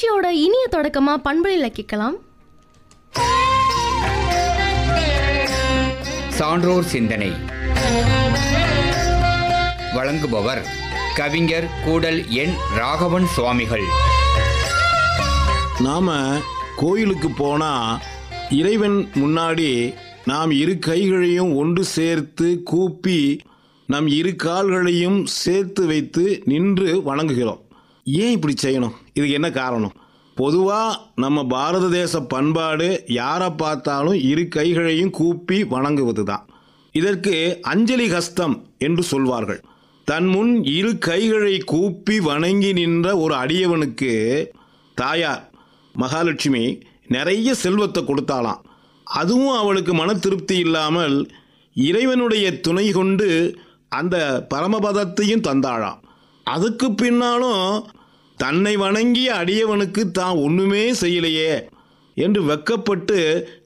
நிகழ்ச்சியோட இனிய தொடக்கமா பண்புல கேட்கலாம் சான்றோர் சிந்தனை வழங்குபவர் கவிஞர் கூடல் என் ராகவன் சுவாமிகள் நாம கோயிலுக்கு போனா இறைவன் முன்னாடி நாம் இரு கைகளையும் ஒன்று சேர்த்து கூப்பி நம் இரு கால்களையும் சேர்த்து வைத்து நின்று வணங்குகிறோம் ஏன் இப்படி செய்யணும் இதுக்கு என்ன காரணம் பொதுவாக நம்ம பாரத தேச பண்பாடு யாரை பார்த்தாலும் இரு கைகளையும் கூப்பி வணங்குவது தான் இதற்கு அஞ்சலி ஹஸ்தம் என்று சொல்வார்கள் தன் முன் இரு கைகளை கூப்பி வணங்கி நின்ற ஒரு அடியவனுக்கு தாயார் மகாலட்சுமி நிறைய செல்வத்தை கொடுத்தாலாம் அதுவும் அவளுக்கு மன திருப்தி இல்லாமல் இறைவனுடைய துணை கொண்டு அந்த பரமபதத்தையும் தந்தாளாம் அதுக்கு பின்னாலும் தன்னை வணங்கி அடியவனுக்கு தான் ஒன்றுமே செய்யலையே என்று வெக்கப்பட்டு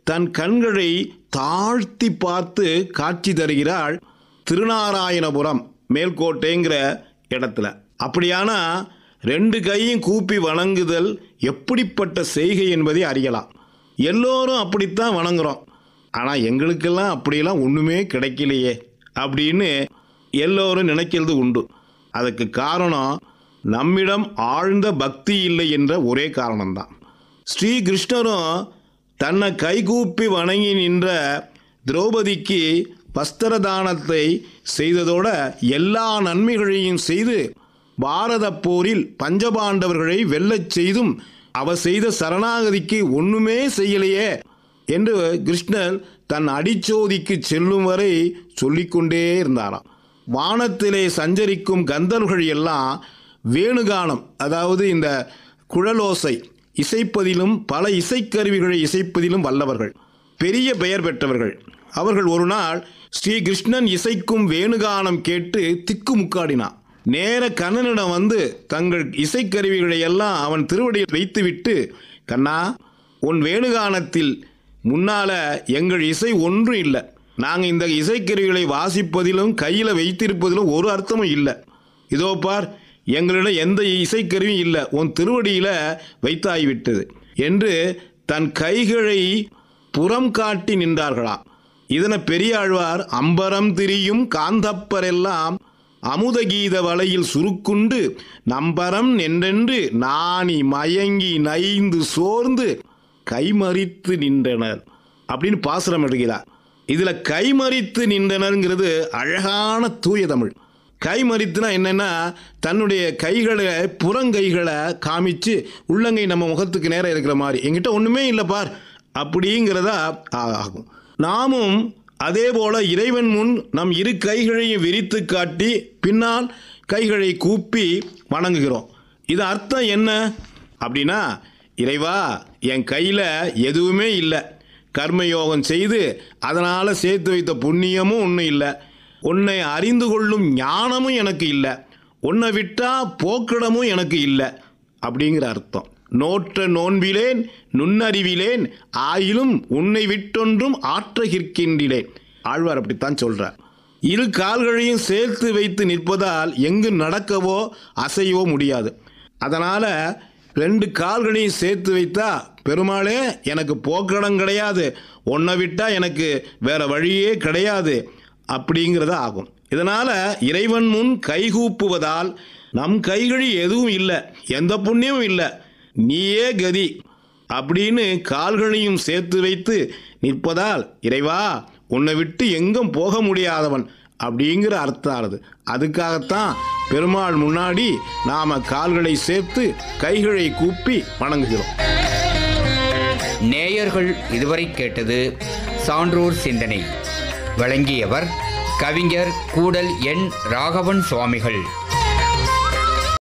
தன் கண்களை தாழ்த்தி பார்த்து காட்சி தருகிறாள் திருநாராயணபுரம் மேல்கோட்டைங்கிற இடத்துல அப்படியானா ரெண்டு கையும் கூப்பி வணங்குதல் எப்படிப்பட்ட செய்கை என்பதை அறியலாம் எல்லோரும் அப்படித்தான் வணங்குறோம் ஆனால் எங்களுக்கெல்லாம் அப்படியெல்லாம் ஒன்றுமே கிடைக்கலையே அப்படின்னு எல்லோரும் நினைக்கிறது உண்டு அதுக்கு காரணம் நம்மிடம் ஆழ்ந்த பக்தி இல்லை என்ற ஒரே காரணம்தான் ஸ்ரீ கிருஷ்ணரும் தன்னை கைகூப்பி வணங்கி நின்ற திரௌபதிக்கு வஸ்திரதானத்தை தானத்தை செய்ததோட எல்லா நன்மைகளையும் செய்து பாரத போரில் பஞ்சபாண்டவர்களை வெல்லச் செய்தும் அவர் செய்த சரணாகதிக்கு ஒன்றுமே செய்யலையே என்று கிருஷ்ணர் தன் அடிச்சோதிக்கு செல்லும் வரை சொல்லிக்கொண்டே இருந்தாராம் வானத்திலே சஞ்சரிக்கும் கந்தர்கள் எல்லாம் வேணுகானம் அதாவது இந்த குழலோசை இசைப்பதிலும் பல இசைக்கருவிகளை இசைப்பதிலும் வல்லவர்கள் பெரிய பெயர் பெற்றவர்கள் அவர்கள் ஒரு நாள் ஸ்ரீ கிருஷ்ணன் இசைக்கும் வேணுகானம் கேட்டு திக்கு முக்காடினான் நேர கண்ணனிடம் வந்து தங்கள் இசைக்கருவிகளை எல்லாம் அவன் திருவடியில் வைத்துவிட்டு கண்ணா உன் வேணுகானத்தில் முன்னால எங்கள் இசை ஒன்றும் இல்லை நாங்கள் இந்த இசைக்கருவிகளை வாசிப்பதிலும் கையில் வைத்திருப்பதிலும் ஒரு அர்த்தமும் இல்லை இதோ பார் எங்களிடம் எந்த இசைக்கருவியும் இல்லை உன் திருவடியில் வைத்தாகிவிட்டது என்று தன் கைகளை புறம் காட்டி நின்றார்களாம் இதனை பெரியாழ்வார் அம்பரம் திரியும் காந்தப்பரெல்லாம் அமுதகீத வலையில் சுருக்குண்டு நம்பரம் நின்றென்று நாணி மயங்கி நைந்து சோர்ந்து கைமறித்து நின்றனர் அப்படின்னு பாசுரம் எடுக்கிறார் இதில் கைமறித்து நின்றனருங்கிறது அழகான தூய தமிழ் கைமறித்துனா என்னென்னா தன்னுடைய கைகளை புறங்கைகளை காமிச்சு உள்ளங்கை நம்ம முகத்துக்கு நேராக இருக்கிற மாதிரி எங்கிட்ட ஒன்றுமே இல்லை பார் அப்படிங்கிறதா ஆகும் நாமும் அதே போல் இறைவன் முன் நம் இரு கைகளையும் விரித்து காட்டி பின்னால் கைகளை கூப்பி வணங்குகிறோம் இது அர்த்தம் என்ன அப்படின்னா இறைவா என் கையில் எதுவுமே இல்லை கர்மயோகம் செய்து அதனால் சேர்த்து வைத்த புண்ணியமும் ஒன்றும் இல்லை உன்னை அறிந்து கொள்ளும் ஞானமும் எனக்கு இல்லை உன்னை விட்டால் போக்கிடமும் எனக்கு இல்லை அப்படிங்கிற அர்த்தம் நோற்ற நோன்பிலேன் நுண்ணறிவிலேன் ஆயிலும் உன்னை விட்டொன்றும் ஆற்றகிற்கின்றேன் ஆழ்வார் அப்படித்தான் சொல்கிறார் இரு கால்களையும் சேர்த்து வைத்து நிற்பதால் எங்கு நடக்கவோ அசையவோ முடியாது அதனால் ரெண்டு கால்களையும் சேர்த்து வைத்தா பெருமாளே எனக்கு போக்கடம் கிடையாது ஒன்றை விட்டால் எனக்கு வேற வழியே கிடையாது அப்படிங்கிறத ஆகும் இதனால் இறைவன் முன் கைகூப்புவதால் நம் கைகள் எதுவும் இல்லை எந்த புண்ணியமும் இல்லை நீயே கதி அப்படின்னு கால்களையும் சேர்த்து வைத்து நிற்பதால் இறைவா உன்னை விட்டு எங்கும் போக முடியாதவன் அப்படிங்கிற அர்த்தம் அதுக்காகத்தான் பெருமாள் முன்னாடி நாம் கால்களை சேர்த்து கைகளை கூப்பி வணங்குகிறோம் நேயர்கள் இதுவரை கேட்டது சான்றோர் சிந்தனை வழங்கியவர் கவிஞர் கூடல் என் ராகவன் சுவாமிகள்